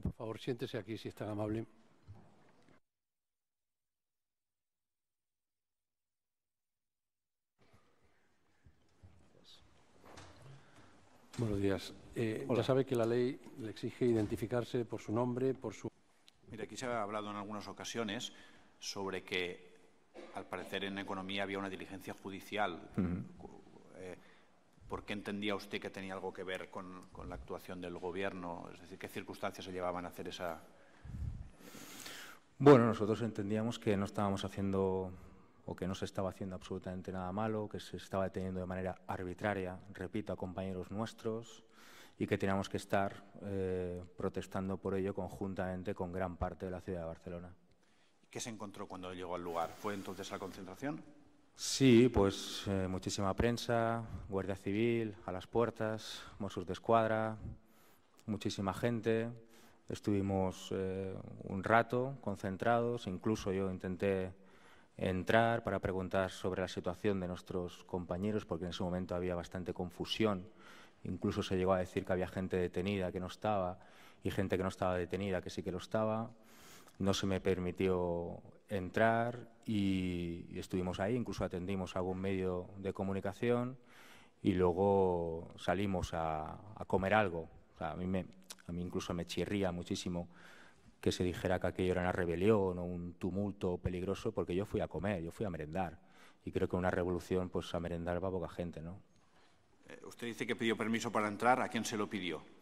por favor, siéntese aquí si es tan amable. Buenos días. Eh, ya sabe que la ley le exige identificarse por su nombre, por su... Mira, aquí se ha hablado en algunas ocasiones sobre que, al parecer, en economía había una diligencia judicial. ¿Por qué entendía usted que tenía algo que ver con, la actuación del Gobierno? Es decir, ¿qué circunstancias se llevaban a hacer esa...? Bueno, nosotros entendíamos que no estábamos haciendo o que no se estaba haciendo absolutamente nada malo, que se estaba deteniendo de manera arbitraria, repito, a compañeros nuestros, y que teníamos que estar eh, protestando por ello conjuntamente con gran parte de la ciudad de Barcelona. ¿Qué se encontró cuando llegó al lugar? ¿Fue entonces la concentración? Sí, pues eh, muchísima prensa, Guardia Civil, a las puertas, Mossos de Escuadra, muchísima gente. Estuvimos eh, un rato concentrados, incluso yo intenté entrar para preguntar sobre la situación de nuestros compañeros, porque en ese momento había bastante confusión. Incluso se llegó a decir que había gente detenida que no estaba y gente que no estaba detenida que sí que lo estaba. No se me permitió entrar y, estuvimos ahí, incluso atendimos a algún medio de comunicación y luego salimos a, comer algo. a, mí me, a mí incluso me chirría muchísimo que se dijera que aquello era una rebelión o un tumulto peligroso, porque yo fui a comer, yo fui a merendar. Y creo que una revolución, pues a merendar va poca gente, ¿no? Eh, usted dice que pidió permiso para entrar. ¿A quién se lo pidió?